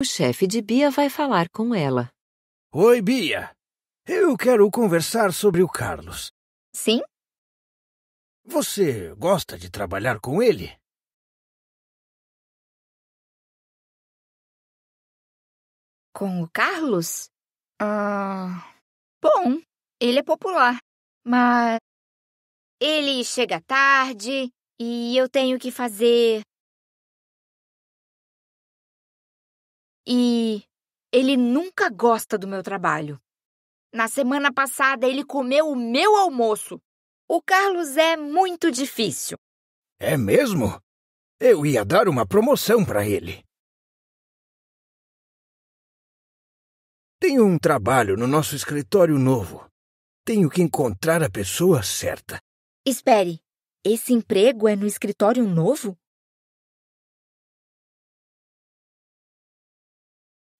O chefe de Bia vai falar com ela. Oi, Bia. Eu quero conversar sobre o Carlos. Sim? Você gosta de trabalhar com ele? Com o Carlos? Ah. Bom, ele é popular, mas. Ele chega tarde e eu tenho que fazer E ele nunca gosta do meu trabalho. Na semana passada, ele comeu o meu almoço. O Carlos é muito difícil. É mesmo? Eu ia dar uma promoção para ele. Tenho um trabalho no nosso escritório novo. Tenho que encontrar a pessoa certa. Espere, esse emprego é no escritório novo?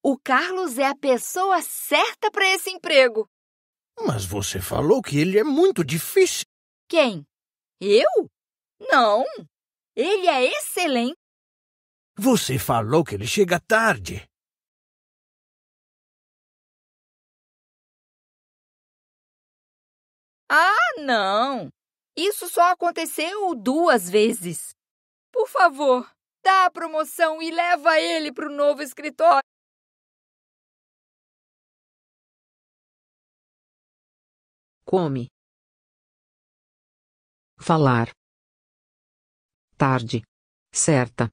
O Carlos é a pessoa certa para esse emprego. Mas você falou que ele é muito difícil. Quem? Eu? Não. Ele é excelente. Você falou que ele chega tarde. Ah, não! Isso só aconteceu duas vezes. Por favor, dá a promoção e leva ele para o novo escritório. Come. Falar. Tarde. Certa.